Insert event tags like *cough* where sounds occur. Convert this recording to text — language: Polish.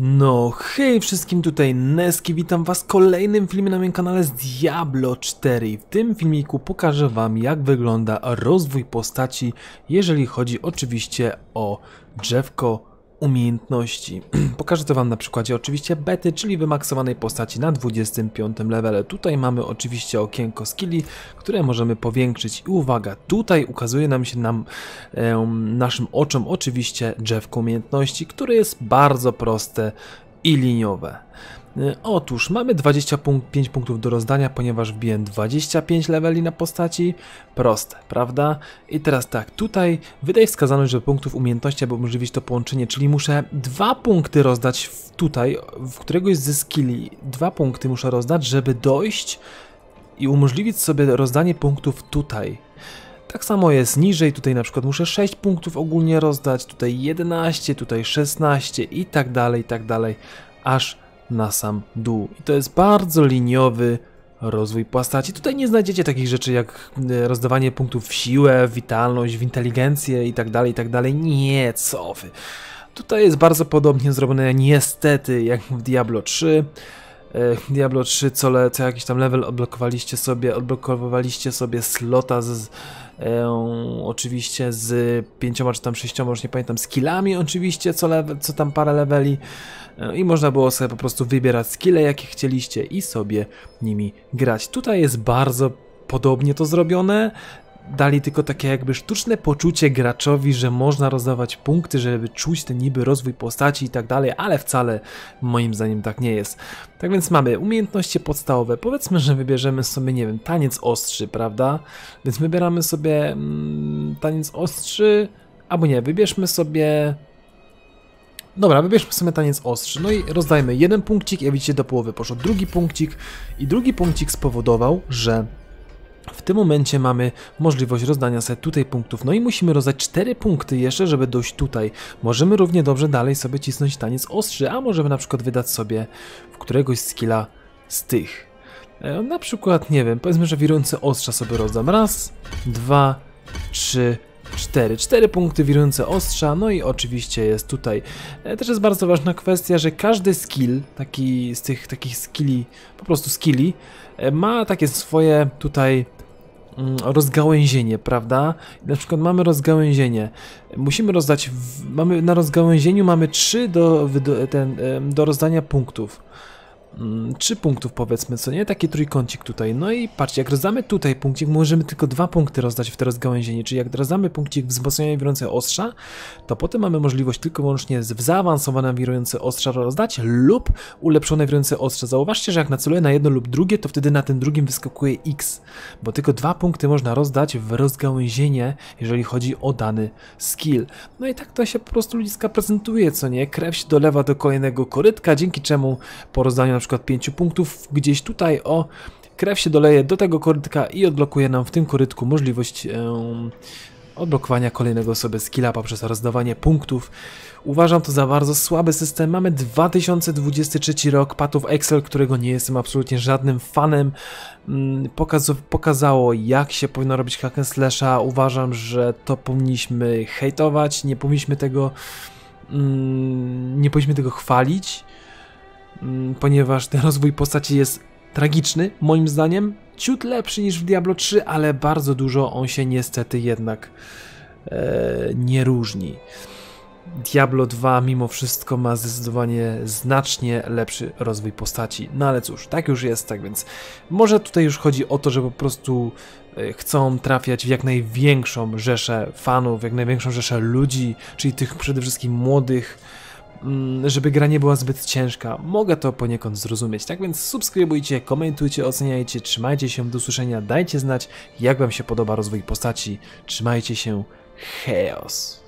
No hej wszystkim tutaj Neski, witam was w kolejnym filmie na moim kanale z Diablo 4 w tym filmiku pokażę wam jak wygląda rozwój postaci jeżeli chodzi oczywiście o drzewko umiejętności. *clears throat* Pokażę to Wam na przykładzie oczywiście bety, czyli wymaksowanej postaci na 25 levelu. Tutaj mamy oczywiście okienko skilli, które możemy powiększyć i uwaga, tutaj ukazuje nam się nam, e, naszym oczom oczywiście drzewko umiejętności, które jest bardzo proste i liniowe. E, otóż mamy 25 punktów do rozdania, ponieważ wbiłem 25 leveli na postaci. Proste, prawda? I teraz tak, tutaj wydaj wskazaność, że punktów umiejętności, aby umożliwić to połączenie, czyli muszę dwa punkty rozdać tutaj, w któregoś ze skilli. Dwa punkty muszę rozdać, żeby dojść i umożliwić sobie rozdanie punktów tutaj. Tak samo jest niżej, tutaj na przykład muszę 6 punktów ogólnie rozdać, tutaj 11, tutaj 16 i tak dalej, i tak dalej, aż na sam dół. I to jest bardzo liniowy rozwój postaci. Tutaj nie znajdziecie takich rzeczy jak e, rozdawanie punktów w siłę, w witalność, w inteligencję itd., tak itd. Tak nie, co wy. Tutaj jest bardzo podobnie zrobione niestety jak w Diablo 3. E, Diablo 3 co, le, co jakiś tam level odblokowaliście sobie, odblokowywaliście sobie slota z, oczywiście z pięcioma czy tam sześcioma, już nie pamiętam, skillami oczywiście, co, lewe, co tam parę leveli i można było sobie po prostu wybierać skille jakie chcieliście i sobie nimi grać. Tutaj jest bardzo podobnie to zrobione, dali tylko takie jakby sztuczne poczucie graczowi, że można rozdawać punkty, żeby czuć ten niby rozwój postaci i tak dalej, ale wcale moim zdaniem tak nie jest. Tak więc mamy umiejętności podstawowe, powiedzmy, że wybierzemy sobie, nie wiem, taniec ostrzy, prawda? Więc wybieramy sobie mm, taniec ostrzy, albo nie, wybierzmy sobie... Dobra, wybierzmy sobie taniec ostrzy, no i rozdajmy jeden punkcik, jak widzicie do połowy poszedł drugi punkcik i drugi punkcik spowodował, że tym momencie mamy możliwość rozdania sobie tutaj punktów. No i musimy rozdać 4 punkty jeszcze, żeby dojść tutaj. Możemy równie dobrze dalej sobie cisnąć taniec ostrzy, a możemy na przykład wydać sobie w któregoś skilla z tych. E, na przykład, nie wiem, powiedzmy, że wirujące ostrza sobie rozdam. Raz, dwa, trzy, 4. 4 punkty wirujące ostrza, no i oczywiście jest tutaj. E, też jest bardzo ważna kwestia, że każdy skill, taki z tych takich skilli, po prostu skilli, e, ma takie swoje tutaj Mm, rozgałęzienie, prawda? Na przykład mamy rozgałęzienie. Musimy rozdać, w, mamy, na rozgałęzieniu mamy 3 do, do, ten, do rozdania punktów. Mm, trzy punktów powiedzmy, co nie? Taki trójkącik tutaj. No i patrzcie, jak rozdamy tutaj punkcik, możemy tylko dwa punkty rozdać w to rozgałęzienie, czyli jak rozdamy punkcik wzmocnienia wirujące ostrza, to potem mamy możliwość tylko wyłącznie w zaawansowane wirujące ostrza rozdać lub ulepszone wirujące ostrza. Zauważcie, że jak naceluję na jedno lub drugie, to wtedy na tym drugim wyskakuje X, bo tylko dwa punkty można rozdać w rozgałęzienie, jeżeli chodzi o dany skill. No i tak to się po prostu ludziska prezentuje, co nie? Krew się dolewa do kolejnego korytka, dzięki czemu po rozdaniu na przykład 5 punktów gdzieś tutaj, o, krew się doleje do tego korytka i odblokuje nam w tym korytku możliwość e, odblokowania kolejnego sobie skilla poprzez rozdawanie punktów. Uważam to za bardzo słaby system. Mamy 2023 rok, patów Excel, którego nie jestem absolutnie żadnym fanem. Mm, pokazało jak się powinno robić hack and slasha. Uważam, że to powinniśmy hejtować, nie powinniśmy tego mm, nie powinniśmy tego chwalić. Mm, ponieważ ten rozwój postaci jest tragiczny, moim zdaniem. Ciut lepszy niż w Diablo 3, ale bardzo dużo on się niestety jednak e, nie różni. Diablo 2 mimo wszystko ma zdecydowanie znacznie lepszy rozwój postaci. No ale cóż, tak już jest, tak więc może tutaj już chodzi o to, że po prostu e, chcą trafiać w jak największą rzeszę fanów, jak największą rzeszę ludzi, czyli tych przede wszystkim młodych, Mm, żeby gra nie była zbyt ciężka. Mogę to poniekąd zrozumieć. Tak więc subskrybujcie, komentujcie, oceniajcie, trzymajcie się, do usłyszenia, dajcie znać, jak wam się podoba rozwój postaci. Trzymajcie się, chaos.